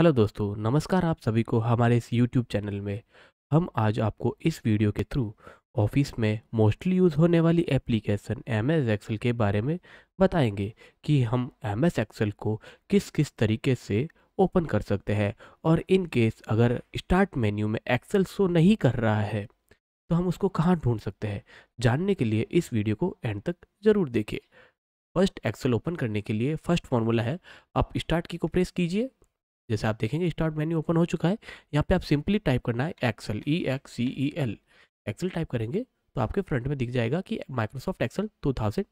hello दोस्तों नमस्कार आप सभी को हमारे इस यूट्यूब चैनल में हम आज आपको इस वीडियो के थ्रू ऑफिस में मोस्टली यूज़ होने वाली एप्लीकेशन एम एस एक्सल के बारे में बताएंगे कि हम एम एस एक्सेल को किस किस तरीके से ओपन कर सकते हैं और इन केस अगर स्टार्ट मेन्यू में एक्सेल शो नहीं कर रहा है तो हम उसको कहाँ ढूंढ सकते हैं जानने के लिए इस वीडियो को एंड तक ज़रूर देखिए फर्स्ट एक्सेल ओपन करने के लिए फर्स्ट फॉर्मूला है आप स्टार्ट की को प्रेस कीजिए जैसे आप देखेंगे स्टार्ट मेन्यू ओपन हो चुका है यहाँ पे आप सिंपली टाइप करना है Excel E X C E L Excel type करेंगे तो आपके फ्रंट में दिख जाएगा कि माइक्रोसॉफ्ट एक्सेल 2010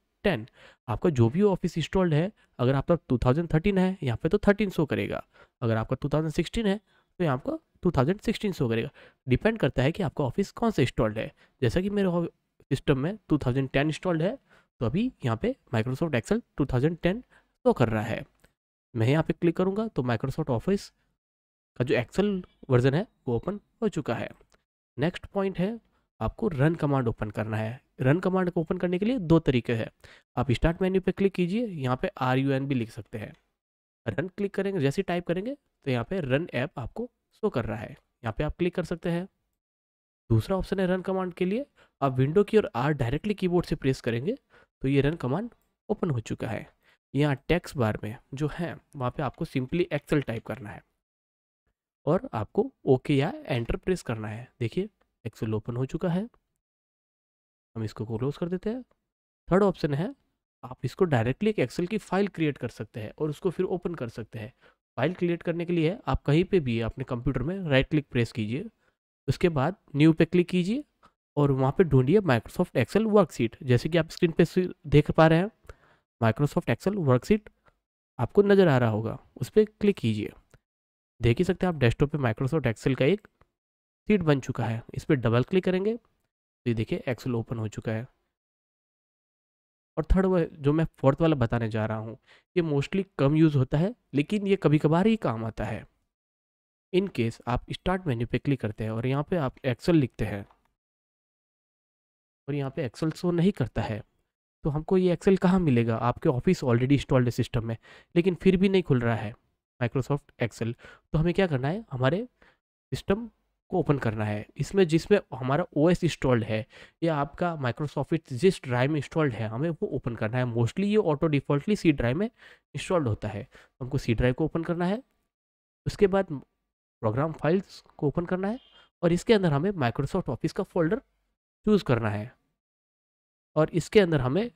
आपका जो भी ऑफिस इंस्टॉल्ड है अगर आपका 2013 है यहाँ पे तो 13 शो करेगा अगर आपका 2016 है तो यहाँ आपका 2016 शो करेगा डिपेंड करता है कि आपका ऑफिस कौन सा इंस्टॉल्ड है जैसा कि मेरे सिस्टम में टेन इंस्टॉल्ड है तो अभी यहाँ पे Microsoft Excel thousand ten show कर रहा है मैं यहाँ पे क्लिक करूँगा तो माइक्रोसॉफ्ट ऑफिस का जो एक्सेल वर्जन है वो ओपन हो चुका है नेक्स्ट पॉइंट है आपको रन कमांड ओपन करना है रन कमांड को ओपन करने के लिए दो तरीके हैं आप स्टार्ट मेन्यू पे क्लिक कीजिए यहाँ पे आर यू एन भी लिख सकते हैं रन क्लिक करेंगे जैसे टाइप करेंगे तो यहाँ पे रन ऐप आपको शो कर रहा है यहाँ पे आप क्लिक कर सकते हैं दूसरा ऑप्शन है रन कमांड के लिए आप विंडो की और आर डायरेक्टली कीबोर्ड से प्रेस करेंगे तो ये रन कमांड ओपन हो चुका है यहाँ टैक्स बार में जो है वहाँ पे आपको सिंपली एक्सेल टाइप करना है और आपको ओके या एंटर प्रेस करना है देखिए एक्सेल ओपन हो चुका है हम इसको क्लोज कर देते हैं थर्ड ऑप्शन है आप इसको डायरेक्टली एक एक्सेल की फाइल क्रिएट कर सकते हैं और उसको फिर ओपन कर सकते हैं फाइल क्रिएट करने के लिए आप कहीं पर भी अपने कंप्यूटर में राइट क्लिक प्रेस कीजिए उसके बाद न्यू पे क्लिक कीजिए और वहाँ पे ढूंढिए माइक्रोसॉफ्ट एक्सेल वर्कशीट जैसे कि आप स्क्रीन पे देख पा रहे हैं माइक्रोसॉफ्ट एक्सेल वर्कशीट आपको नज़र आ रहा होगा उस पर क्लिक कीजिए देख ही सकते हैं आप डेस्कटॉप पे माइक्रोसॉफ्ट एक्सेल का एक सीट बन चुका है इस पर डबल क्लिक करेंगे तो ये देखिए एक्सेल ओपन हो चुका है और थर्ड जो मैं फोर्थ वाला बताने जा रहा हूँ ये मोस्टली कम यूज़ होता है लेकिन ये कभी कभार ही काम आता है इन केस आप स्टार्ट मेन्यू पे क्लिक करते हैं और यहाँ पे आप एक्सेल लिखते हैं और यहाँ पे एक्सेल शो नहीं करता है तो हमको ये एक्सेल कहाँ मिलेगा आपके ऑफिस ऑलरेडी इंस्टॉल्ड है सिस्टम में लेकिन फिर भी नहीं खुल रहा है माइक्रोसॉफ्ट एक्सेल तो हमें क्या करना है हमारे सिस्टम को ओपन करना है इसमें जिसमें हमारा ओ एस इंस्टॉल्ड है या आपका माइक्रोसॉफ्ट जिस ड्राइव में इंस्टॉल्ड है हमें वो ओपन करना है मोस्टली ये ऑटो डिफॉल्टली सी ड्राइव में इंस्टॉल्ड होता है तो हमको सी ड्राइव को ओपन करना है उसके बाद प्रोग्राम फाइल्स को ओपन करना है और इसके अंदर हमें माइक्रोसॉफ्ट ऑफिस का फोल्डर चूज़ करना है और इसके अंदर हमें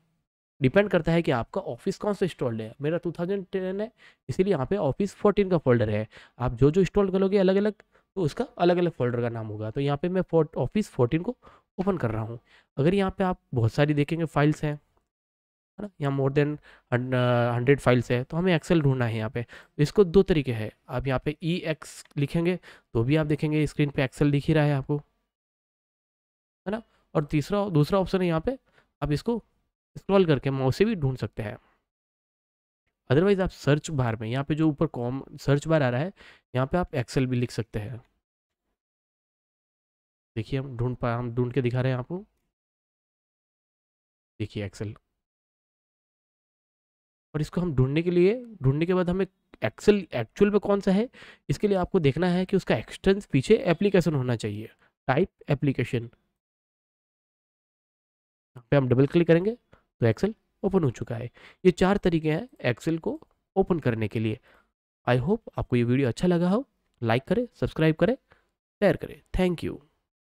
डिपेंड करता है कि आपका ऑफिस कौन सा इंस्टॉल्ड है मेरा 2010 है इसीलिए यहाँ पे ऑफिस 14 का फोल्डर है आप जो जो इंस्टॉल करोगे अलग अलग तो उसका अलग अलग फोल्डर का नाम होगा तो यहाँ पे मैं ऑफिस 14 को ओपन कर रहा हूँ अगर यहाँ पे आप बहुत सारी देखेंगे फाइल्स हैं है ना यहाँ मोर देन हंड्रेड फाइल्स है तो हमें एक्सेल ढूंढना है यहाँ पे तो इसको दो तरीके हैं आप यहाँ पे ई e एक्स लिखेंगे तो भी आप देखेंगे स्क्रीन पर एक्सेल दिख ही रहा है आपको है ना और तीसरा दूसरा ऑप्शन है यहाँ पे आप इसको स्क्रॉल करके हम उसे भी ढूंढ सकते हैं अदरवाइज आप सर्च बार में यहाँ पे जो ऊपर कॉम सर्च बार आ रहा है यहाँ पे आप एक्सेल भी लिख सकते हैं देखिए हम ढूंढ पा हम ढूंढ के दिखा रहे हैं आपको देखिए एक्सेल और इसको हम ढूंढने के लिए ढूंढने के बाद हमें एक्सेल एक्चुअल में कौन सा है इसके लिए आपको देखना है कि उसका एक्सटेंस पीछे एप्लीकेशन होना चाहिए टाइप एप्लीकेशन पे हम डबल क्लिक करेंगे तो एक्सेल ओपन हो चुका है ये चार तरीके हैं एक्सेल को ओपन करने के लिए आई होप आपको ये वीडियो अच्छा लगा हो लाइक करें सब्सक्राइब करें शेयर करें थैंक यू